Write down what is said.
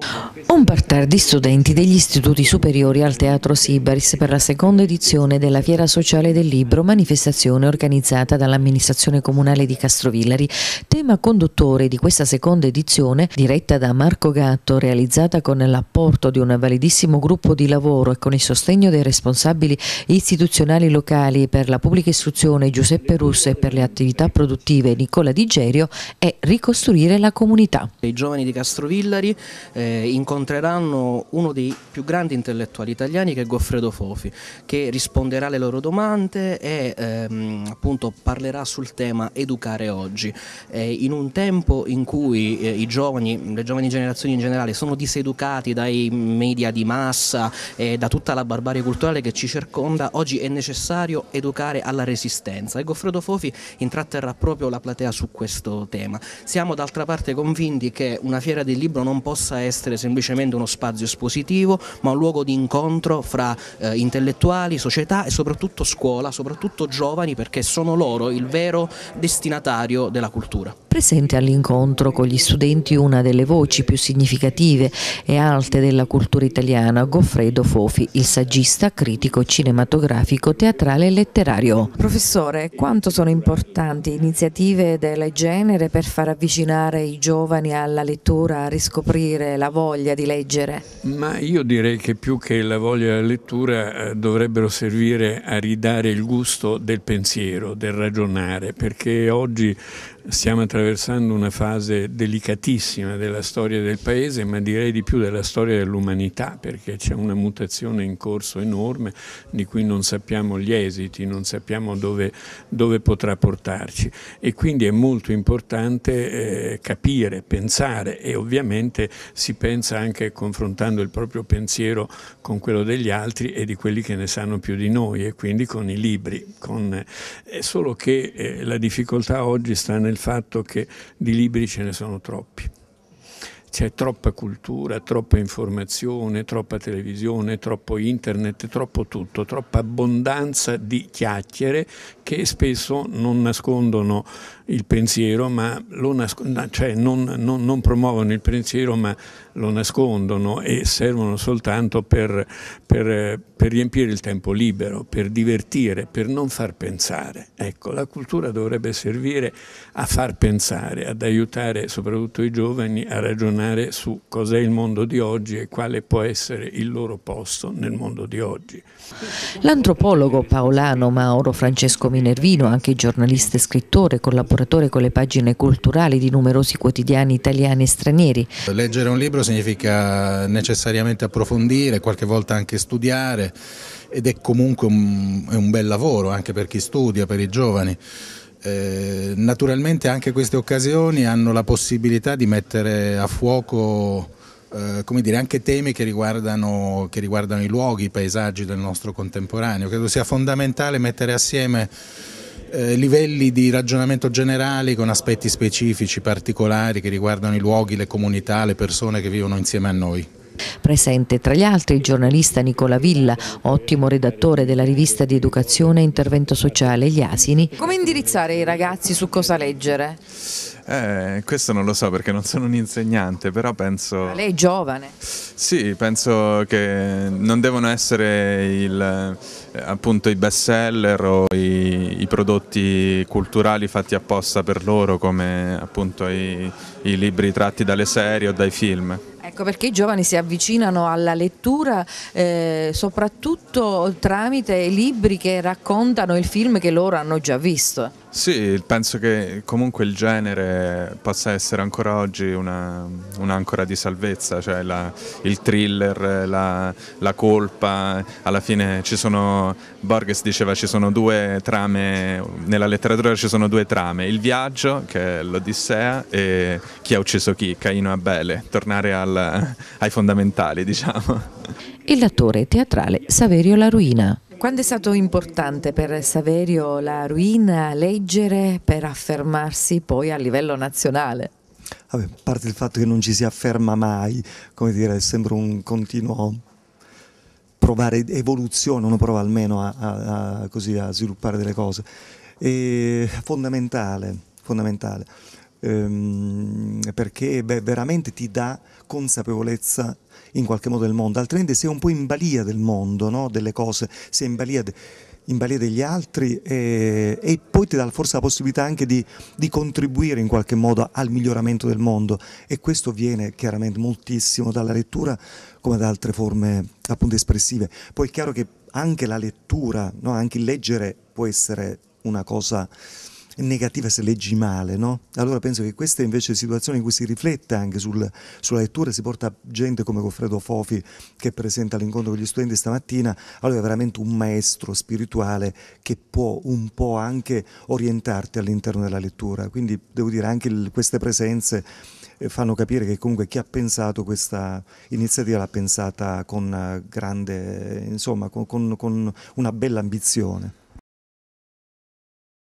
Ah, un parterre di studenti degli istituti superiori al Teatro Sibaris per la seconda edizione della Fiera Sociale del Libro, manifestazione organizzata dall'amministrazione comunale di Castrovillari. Tema conduttore di questa seconda edizione, diretta da Marco Gatto, realizzata con l'apporto di un validissimo gruppo di lavoro e con il sostegno dei responsabili istituzionali locali per la pubblica istruzione Giuseppe Russo e per le attività produttive Nicola Digerio, è ricostruire la comunità. I giovani di Castrovillari eh, incontreranno uno dei più grandi intellettuali italiani che è Goffredo Fofi, che risponderà alle loro domande e ehm, appunto parlerà sul tema educare oggi. Eh, in un tempo in cui eh, i giovani, le giovani generazioni in generale, sono diseducati dai media di massa e da tutta la barbarie culturale che ci circonda, oggi è necessario educare alla resistenza e Goffredo Fofi intratterrà proprio la platea su questo tema. Siamo d'altra parte convinti che una fiera del libro non possa possa essere semplicemente uno spazio espositivo, ma un luogo di incontro fra eh, intellettuali, società e soprattutto scuola, soprattutto giovani, perché sono loro il vero destinatario della cultura presente all'incontro con gli studenti una delle voci più significative e alte della cultura italiana, Goffredo Fofi, il saggista, critico cinematografico, teatrale e letterario. Professore, quanto sono importanti iniziative del genere per far avvicinare i giovani alla lettura, a riscoprire la voglia di leggere? Ma io direi che più che la voglia della lettura eh, dovrebbero servire a ridare il gusto del pensiero, del ragionare, perché oggi stiamo attraversando una fase delicatissima della storia del paese, ma direi di più della storia dell'umanità, perché c'è una mutazione in corso enorme di cui non sappiamo gli esiti, non sappiamo dove, dove potrà portarci e quindi è molto importante eh, capire, pensare e ovviamente si pensa anche confrontando il proprio pensiero con quello degli altri e di quelli che ne sanno più di noi e quindi con i libri. Con, eh, solo che eh, la difficoltà oggi sta nel nel fatto che di libri ce ne sono troppi. C'è troppa cultura, troppa informazione, troppa televisione, troppo internet, troppo tutto, troppa abbondanza di chiacchiere che spesso non nascondono il pensiero, ma lo nascondono, cioè non, non, non promuovono il pensiero, ma lo nascondono e servono soltanto per, per per riempire il tempo libero, per divertire, per non far pensare. Ecco, la cultura dovrebbe servire a far pensare, ad aiutare soprattutto i giovani a ragionare su cos'è il mondo di oggi e quale può essere il loro posto nel mondo di oggi. L'antropologo paolano Mauro Francesco Minervino, anche giornalista e scrittore, collaboratore con le pagine culturali di numerosi quotidiani italiani e stranieri. Leggere un libro significa necessariamente approfondire, qualche volta anche studiare, ed è comunque un, è un bel lavoro anche per chi studia, per i giovani. Eh, naturalmente anche queste occasioni hanno la possibilità di mettere a fuoco eh, come dire, anche temi che riguardano, che riguardano, i luoghi, i paesaggi del nostro contemporaneo. Credo sia fondamentale mettere assieme eh, livelli di ragionamento generali con aspetti specifici, particolari che riguardano i luoghi, le comunità, le persone che vivono insieme a noi. Presente tra gli altri il giornalista Nicola Villa, ottimo redattore della rivista di educazione e intervento sociale Gli Asini. Come indirizzare i ragazzi su cosa leggere? Eh, questo non lo so perché non sono un insegnante, però penso... Ma lei è giovane. Sì, penso che non devono essere il, appunto i best seller o i, i, prodotti culturali fatti apposta per loro come appunto i, i libri tratti dalle serie o dai film. Ecco perché i giovani si avvicinano alla lettura eh, soprattutto tramite libri che raccontano il film che loro hanno già visto. Sì, penso che comunque il genere possa essere ancora oggi un'ancora una di salvezza, cioè la, il thriller, la, la, colpa, alla fine ci sono, Borges diceva ci sono due trame, nella letteratura ci sono due trame, il viaggio che è l'Odissea e chi ha ucciso chi, Caino e Abele, tornare al, ai fondamentali diciamo. E l'attore teatrale Saverio La Ruina. Quando è stato importante per Saverio la ruina leggere per affermarsi poi a livello nazionale? a parte il fatto che non ci si afferma mai, come dire, è sempre un continuo provare evoluzione, uno prova almeno a, a, a, così, a sviluppare delle cose. E fondamentale, fondamentale ehm, perché beh, veramente ti dà consapevolezza in qualche modo del mondo, altrimenti sei un po' in balia del mondo, no? delle cose, sei in balia... De in balia degli altri e, e, poi ti dà forse la possibilità anche di, di, contribuire in qualche modo al miglioramento del mondo e questo viene chiaramente moltissimo dalla lettura come da altre forme appunto espressive. Poi è chiaro che anche la lettura, no? anche il leggere può essere una cosa negativa se leggi male, no? Allora penso che queste invece situazioni in cui si riflette anche sul, sulla lettura, si porta gente come Goffredo Fofi che presenta l'incontro con gli studenti stamattina, allora è veramente un maestro spirituale che può un po' anche orientarti all'interno della lettura, quindi devo dire anche il, queste presenze eh, fanno capire che comunque chi ha pensato questa iniziativa l'ha pensata con eh, grande, insomma, con, con, con una bella ambizione.